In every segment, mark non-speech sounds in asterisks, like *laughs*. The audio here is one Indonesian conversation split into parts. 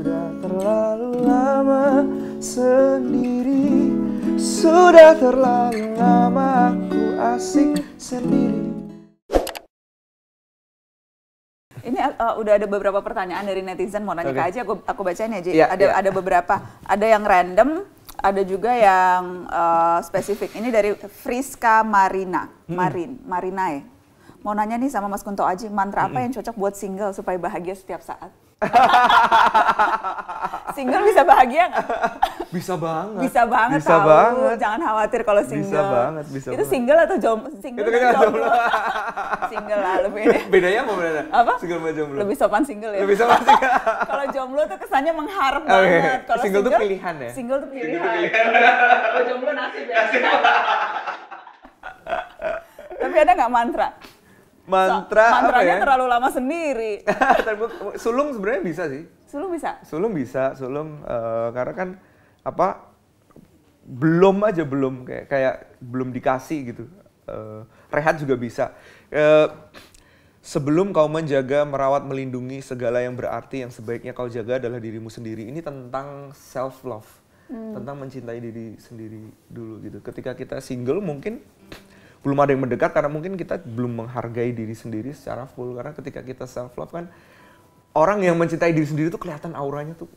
Sudah terlalu lama sendiri Sudah terlalu lama aku asik sendiri ini uh, udah ada beberapa pertanyaan dari netizen mau nanya okay. aja aku aku bacain aja. Yeah, ada yeah. ada beberapa. Ada yang random, ada juga yang uh, spesifik. Ini dari Friska Marina. Hmm. Marin, Marina Mau nanya nih sama Mas Kunto Aji, mantra hmm. apa yang cocok buat single supaya bahagia setiap saat? *laughs* single bisa bahagia nggak? Bisa banget. Bisa banget. Bisa tahu. banget. Jangan khawatir kalau single. Bisa banget. Bisa. Itu banget. single atau jomblo? Single Itu kan jomblo. *laughs* single lah lebih. *laughs* Bedanya apa bedanya? Apa? Single sama jomblo. Lebih sopan single ya. Lebih sopan single. kalau jomblo tuh kesannya mengharap okay. banget. Kalau single, single tuh pilihan ya. Single tuh pilihan. Kalau jomblo nasib ya. Nasib. Tapi ada nggak mantra? mantra so, mantranya ya? terlalu lama sendiri. *laughs* sulung sebenarnya bisa sih. Sulung bisa. Sulung bisa, sulung uh, karena kan apa belum aja belum kayak kayak belum dikasih gitu. Uh, rehat juga bisa. Uh, sebelum kau menjaga, merawat, melindungi segala yang berarti yang sebaiknya kau jaga adalah dirimu sendiri. Ini tentang self love. Hmm. Tentang mencintai diri sendiri dulu gitu. Ketika kita single mungkin belum ada yang mendekat karena mungkin kita belum menghargai diri sendiri secara full karena ketika kita self love kan orang yang mencintai diri sendiri tuh kelihatan auranya tuh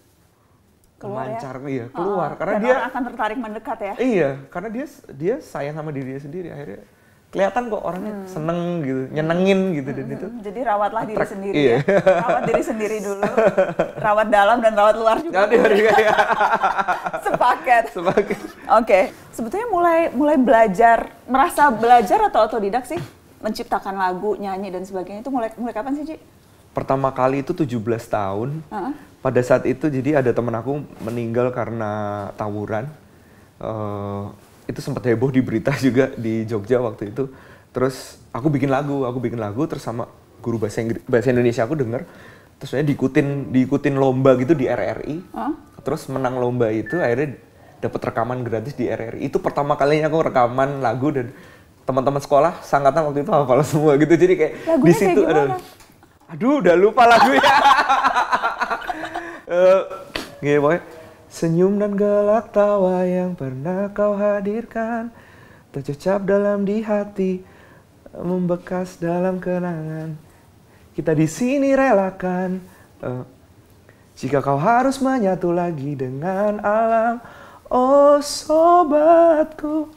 keluar lancar ya? iya keluar oh, karena dia akan tertarik mendekat ya iya karena dia dia sayang sama dirinya sendiri akhirnya kelihatan kok orangnya hmm. seneng gitu, nyenengin gitu hmm. dan itu. Hmm, jadi rawatlah attract. diri sendiri iya. ya. Rawat diri sendiri dulu. Rawat dalam dan rawat luar juga. Jadi juga ya. Sepaket. Sepaket. Oke. Okay. Sebetulnya mulai mulai belajar, merasa belajar atau otodidak sih? Menciptakan lagu, nyanyi dan sebagainya itu mulai mulai kapan sih, Ci? Pertama kali itu 17 tahun. Uh -huh. Pada saat itu jadi ada temen aku meninggal karena tawuran. Uh, itu sempat heboh di berita *laughs* juga di Jogja waktu itu. Terus aku bikin lagu, aku bikin lagu terus sama guru bahasa Inggris, bahasa Indonesia aku denger. Terus saya diikutin diikutin lomba gitu di RRI. Huh? Terus menang lomba itu akhirnya dapat rekaman gratis di RRI. Itu pertama kalinya aku rekaman lagu dan teman-teman sekolah sangat-sangat waktu itu hafal *laughs* semua gitu. Jadi kayak Lagunya di situ ada Aduh, udah lupa lagu ya. uh, *laughs* eh, pokoknya Senyum dan gelak tawa yang pernah kau hadirkan Tercecap dalam di hati Membekas dalam kenangan Kita di sini relakan uh, Jika kau harus menyatu lagi dengan alam Oh sobatku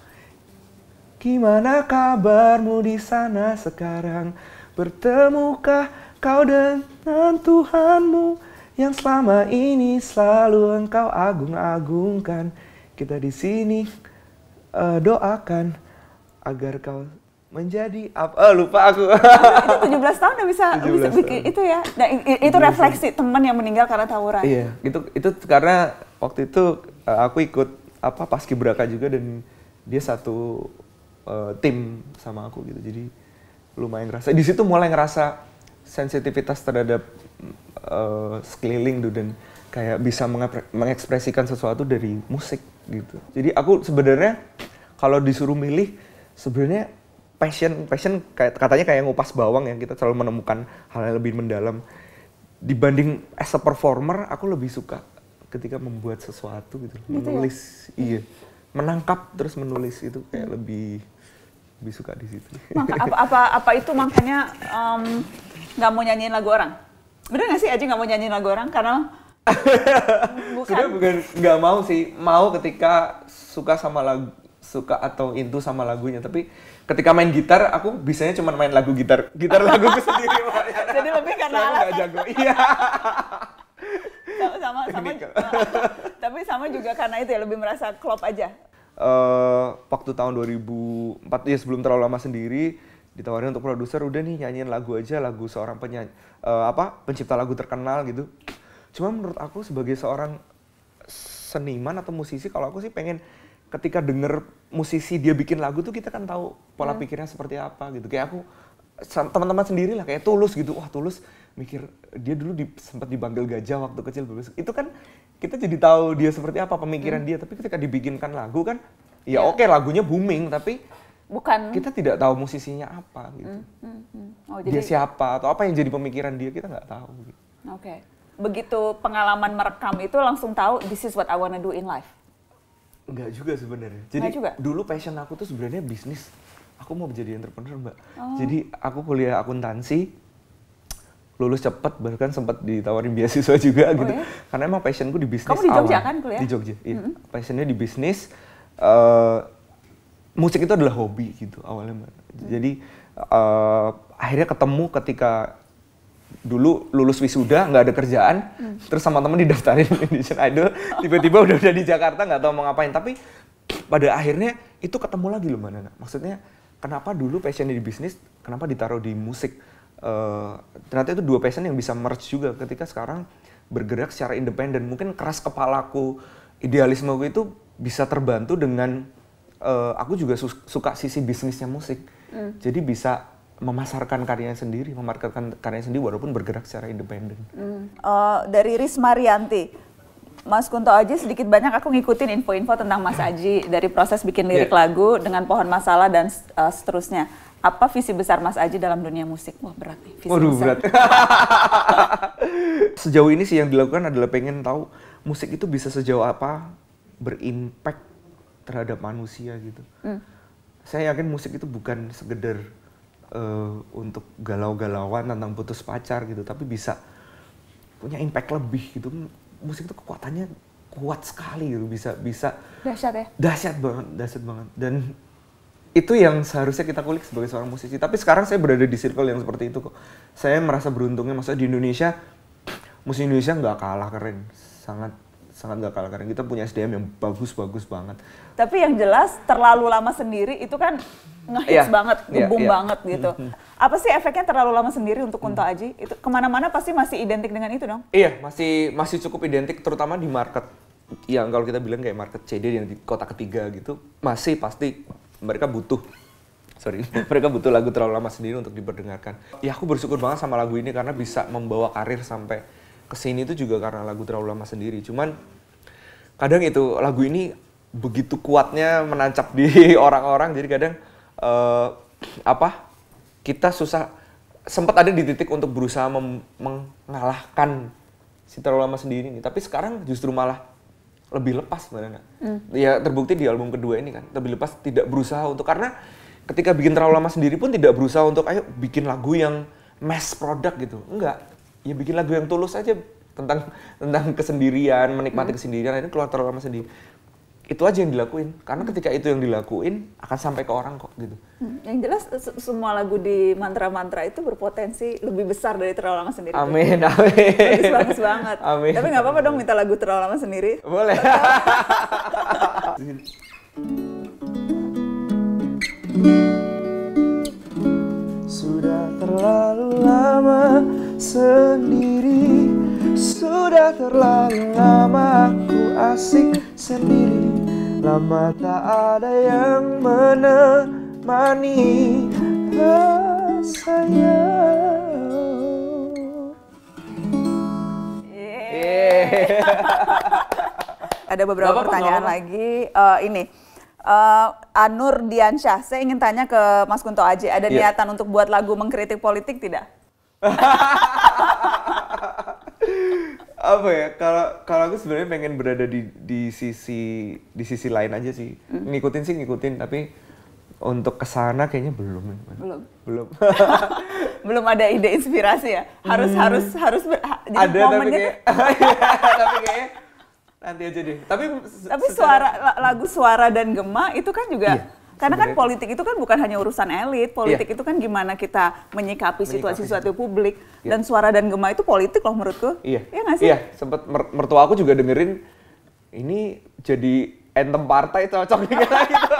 Gimana kabarmu di sana sekarang? Bertemukah kau dengan Tuhanmu? yang selama ini selalu engkau agung-agungkan. Kita di sini uh, doakan agar kau menjadi apa? Oh, eh, lupa aku. itu 17 tahun udah bisa, bisa bikin tahun. itu ya. Nah, itu refleksi teman yang meninggal karena tawuran. Iya, itu itu karena waktu itu eh, aku ikut apa paskibraka juga dan dia satu uh, tim sama aku gitu. Jadi lumayan ngerasa di situ mulai ngerasa sensitivitas terhadap uh, sekeliling tuh dan kayak bisa mengekspresikan sesuatu dari musik gitu. Jadi aku sebenarnya kalau disuruh milih sebenarnya passion passion kayak katanya kayak ngupas bawang yang kita selalu menemukan hal yang lebih mendalam dibanding as a performer aku lebih suka ketika membuat sesuatu gitu, gitu ya? menulis ya? iya menangkap terus menulis itu kayak hmm. lebih lebih suka di situ. Maka, apa, apa apa itu makanya nggak um, mau nyanyiin lagu orang? Bener gak sih Aji nggak mau nyanyiin lagu orang karena *laughs* bukan. bukan gak mau sih, mau ketika suka sama lagu suka atau into sama lagunya tapi ketika main gitar aku bisanya cuma main lagu gitar gitar lagu sendiri *laughs* jadi lebih karena alat nggak jago iya *laughs* sama sama, sama tapi sama juga karena itu ya lebih merasa klop aja uh, waktu tahun 2004 ya sebelum terlalu lama sendiri ditawarin untuk produser udah nih nyanyiin lagu aja lagu seorang penyanyi uh, apa pencipta lagu terkenal gitu cuma menurut aku sebagai seorang seniman atau musisi kalau aku sih pengen ketika denger musisi dia bikin lagu tuh kita kan tahu pola yeah. pikirnya seperti apa gitu kayak aku teman-teman sendiri lah kayak tulus gitu wah tulus mikir dia dulu di, sempat dipanggil gajah waktu kecil itu kan kita jadi tahu dia seperti apa pemikiran hmm. dia tapi ketika dibikinkan lagu kan ya yeah. oke okay, lagunya booming tapi bukan kita tidak tahu musisinya apa gitu. hmm, hmm, hmm. Oh, jadi, dia siapa atau apa yang jadi pemikiran dia kita nggak tahu. Gitu. Oke, okay. begitu pengalaman merekam itu langsung tahu this is what I wanna do in life. Enggak juga sebenarnya. Jadi juga? dulu passion aku tuh sebenarnya bisnis. Aku mau menjadi entrepreneur mbak. Oh. Jadi aku kuliah akuntansi, lulus cepet bahkan sempat ditawarin beasiswa *laughs* juga oh, gitu. Ya? Karena emang passionku di bisnis. Kamu di Jogja awal. kan kuliah? Di Jogja, iya. Mm -hmm. Passionnya di bisnis. Uh, musik itu adalah hobi gitu awalnya mbak. Jadi uh, akhirnya ketemu ketika dulu lulus wisuda nggak ada kerjaan hmm. terus sama temen didaftarin *laughs* Indonesian Idol tiba-tiba udah udah di Jakarta nggak tahu mau ngapain tapi pada akhirnya itu ketemu lagi loh mbak Nana maksudnya kenapa dulu passionnya di bisnis kenapa ditaruh di musik uh, ternyata itu dua passion yang bisa merge juga ketika sekarang bergerak secara independen mungkin keras kepalaku idealismeku itu bisa terbantu dengan uh, aku juga su suka sisi bisnisnya musik. Mm. Jadi bisa memasarkan karyanya sendiri, memarketkan karyanya sendiri walaupun bergerak secara independen. Mm. Uh, dari Riz Marianti, Mas Kunto Aji sedikit banyak aku ngikutin info-info tentang Mas Aji dari proses bikin lirik yeah. lagu dengan pohon masalah dan uh, seterusnya. Apa visi besar Mas Aji dalam dunia musik? Wah berat nih. Visi Waduh berat. *laughs* Sejauh ini sih yang dilakukan adalah pengen tahu musik itu bisa sejauh apa berimpact terhadap manusia gitu. Mm. Saya yakin musik itu bukan sekedar uh, untuk galau-galauan tentang putus pacar gitu, tapi bisa punya impact lebih gitu. Musik itu kekuatannya kuat sekali gitu, bisa bisa dahsyat ya. Dahsyat banget, dahsyat banget. Dan itu yang seharusnya kita kulik sebagai seorang musisi. Tapi sekarang saya berada di circle yang seperti itu kok. Saya merasa beruntungnya, maksudnya di Indonesia, musik Indonesia nggak kalah keren. Sangat sangat gak kalah karena kita punya SDM yang bagus-bagus banget. Tapi yang jelas terlalu lama sendiri itu kan ngehits yeah. banget, iya, ngebum yeah, yeah. banget gitu. Mhm. Apa sih efeknya terlalu lama sendiri untuk Kunto mhm. Aji? Itu kemana-mana pasti masih identik dengan itu dong? Iya, masih masih cukup identik terutama di market yang kalau kita bilang kayak market CD yang di kota ketiga gitu masih pasti mereka butuh sorry *laughs* mereka butuh lagu terlalu lama sendiri untuk diperdengarkan ya aku bersyukur banget sama lagu ini karena bisa membawa karir sampai kesini itu juga karena lagu terlalu lama sendiri. Cuman kadang itu lagu ini begitu kuatnya menancap di *laughs* orang-orang, jadi kadang uh, apa kita susah sempat ada di titik untuk berusaha mengalahkan si terlalu lama sendiri ini. Tapi sekarang justru malah lebih lepas sebenarnya. Hmm. Ya terbukti di album kedua ini kan lebih lepas tidak berusaha untuk karena ketika bikin terlalu lama sendiri pun tidak berusaha untuk ayo bikin lagu yang mass product gitu. Enggak ya bikin lagu yang tulus aja tentang tentang kesendirian, menikmati hmm. kesendirian, ini keluar terlalu lama sendiri. Itu aja yang dilakuin, karena hmm. ketika itu yang dilakuin akan sampai ke orang kok gitu. Hmm. Yang jelas eh, semua lagu di mantra-mantra itu berpotensi lebih besar dari terlalu lama sendiri. Amin, gitu. amin. Bagus, banget. Amin. Tapi nggak apa-apa dong minta lagu terlalu lama sendiri. Boleh. *laughs* *laughs* Sudah terlalu lama sendiri Sudah terlalu lama aku asik sendiri Lama tak ada yang menemani rasanya yeah. *laughs* ada beberapa Bapak pertanyaan lagi uh, ini Uh, Anur Diansyah, saya ingin tanya ke Mas Kunto Aji, ada yeah. niatan untuk buat lagu mengkritik politik tidak? *laughs* apa ya kalau kalau aku sebenarnya pengen berada di di sisi di sisi lain aja sih hmm. ngikutin sih ngikutin tapi untuk kesana kayaknya belum ya, belum belum *laughs* belum ada ide inspirasi ya harus hmm. harus harus ber, ada tapi kayak, *laughs* iya, tapi kayaknya nanti aja deh. Tapi tapi suara lagu suara dan gema itu kan juga iya. Karena kan politik itu kan bukan hanya urusan elit, politik yeah. itu kan gimana kita menyikapi situasi-situasi publik yeah. dan suara dan gema itu politik loh menurutku. Iya. Yeah. Iya nggak sih? Iya, yeah. sempat mertua aku juga dengerin ini jadi anthem partai cocok dengan *laughs* gitu.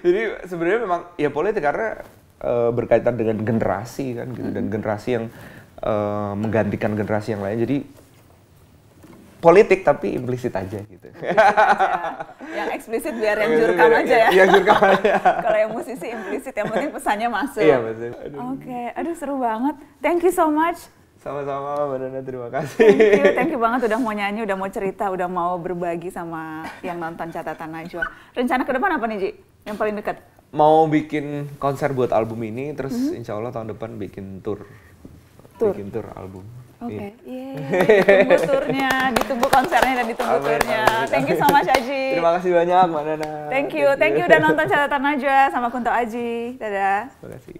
jadi sebenarnya memang ya politik karena uh, berkaitan dengan generasi kan gitu hmm. dan generasi yang uh, menggantikan generasi yang lain. Jadi politik tapi implisit aja gitu. Ya, *laughs* Yang eksplisit biar yang ya. iya, jurkam aja ya. Yang jurkam aja. Kalau yang musisi implisit yang penting pesannya masuk. Iya masuk. Oke, okay. aduh seru banget. Thank you so much. Sama-sama Mbak Dana, terima kasih. Thank you, thank you *laughs* banget udah mau nyanyi, udah mau cerita, udah mau berbagi sama yang nonton catatan Najwa. Rencana ke depan apa nih Ji? Yang paling dekat? Mau bikin konser buat album ini, terus mm -hmm. insya Allah tahun depan bikin tour. tour. Bikin tour album. Oke, okay. Iya. Iya, yeah. *laughs* ditunggu turnya, ditunggu konsernya dan ditunggu amin, turnya. Amin, amin. Thank you so much Aji. Terima kasih banyak Mbak Nana. Thank you, thank you udah iya. nonton catatan aja sama Kunto Aji. Dadah. Terima kasih.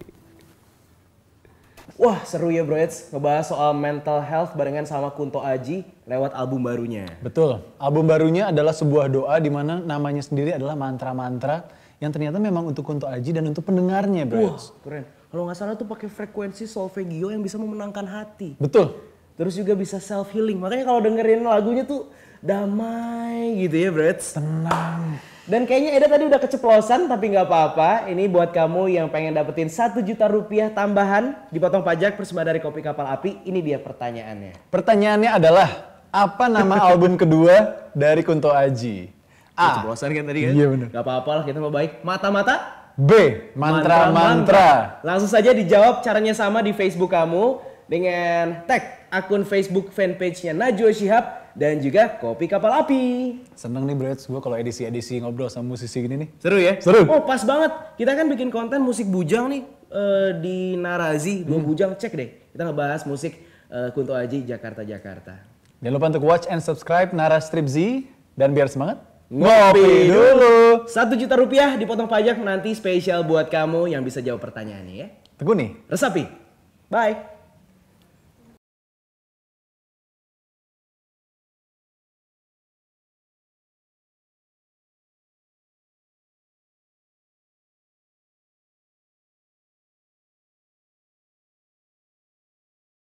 Wah seru ya bro it's ngebahas soal mental health barengan sama Kunto Aji lewat album barunya. Betul, album barunya adalah sebuah doa di mana namanya sendiri adalah mantra-mantra yang ternyata memang untuk Kunto Aji dan untuk pendengarnya bro Wah, keren. Kalau nggak salah tuh pakai frekuensi solfeggio yang bisa memenangkan hati. Betul terus juga bisa self healing makanya kalau dengerin lagunya tuh damai gitu ya Brits tenang dan kayaknya Eda tadi udah keceplosan tapi nggak apa-apa ini buat kamu yang pengen dapetin satu juta rupiah tambahan dipotong pajak persembahan dari kopi kapal api ini dia pertanyaannya pertanyaannya adalah apa nama *laughs* album kedua dari Kunto Aji A. Keceplosan kan tadi kan? Iya benar. Gak apa-apa lah kita mau baik. Mata-mata? B. Mantra-mantra. Langsung saja dijawab caranya sama di Facebook kamu dengan tag akun Facebook fanpage-nya Najwa Shihab dan juga Kopi Kapal Api. Seneng nih bro, gue kalau edisi-edisi ngobrol sama musisi gini nih. Seru ya? Seru. Oh pas banget, kita kan bikin konten musik bujang nih uh, di Narazi, gue hmm. bujang cek deh. Kita ngebahas musik uh, Kunto Aji Jakarta-Jakarta. Jangan lupa untuk watch and subscribe Nara Strip Z dan biar semangat ngopi dulu. Satu juta rupiah dipotong pajak nanti spesial buat kamu yang bisa jawab pertanyaannya ya. Teguh nih. Resapi. Bye.